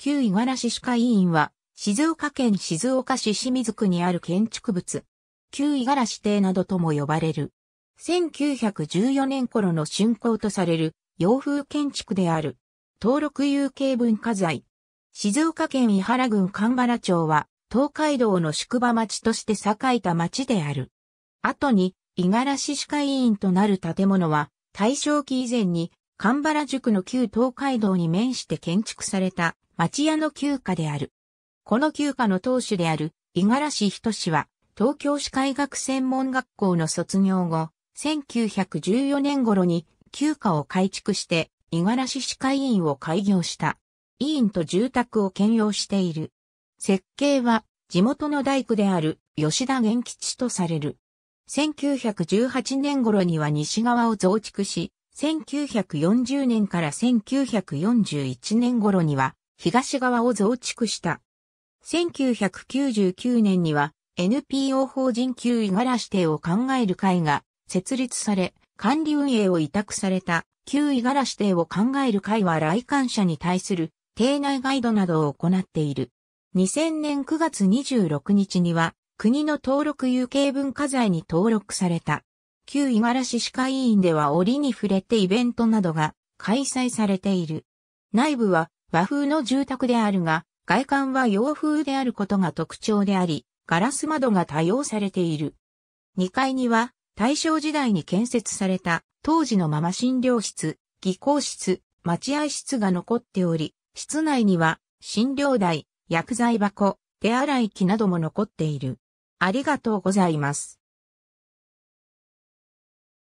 旧五十嵐歯科委院は、静岡県静岡市清水区にある建築物。旧五十嵐邸などとも呼ばれる。1914年頃の竣工とされる洋風建築である。登録有形文化財。静岡県伊原郡神原町は、東海道の宿場町として栄えた町である。後に、五十嵐歯科委院となる建物は、大正期以前に、神原塾の旧東海道に面して建築された町屋の旧家である。この旧家の当主である、五十嵐仁氏は、東京市科学専門学校の卒業後、1914年頃に旧家を改築して、五十嵐市会委院を開業した。委員と住宅を兼用している。設計は、地元の大工である吉田元吉とされる。1918年頃には西側を増築し、1940年から1941年頃には東側を増築した。1999年には NPO 法人級五十指定を考える会が設立され、管理運営を委託された旧五十指定を考える会は来館者に対する邸内ガイドなどを行っている。2000年9月26日には国の登録有形文化財に登録された。旧五十市歯科医院では折に触れてイベントなどが開催されている。内部は和風の住宅であるが、外観は洋風であることが特徴であり、ガラス窓が多用されている。2階には、大正時代に建設された、当時のまま診療室、技工室、待合室が残っており、室内には、診療台、薬剤箱、手洗い機なども残っている。ありがとうございます。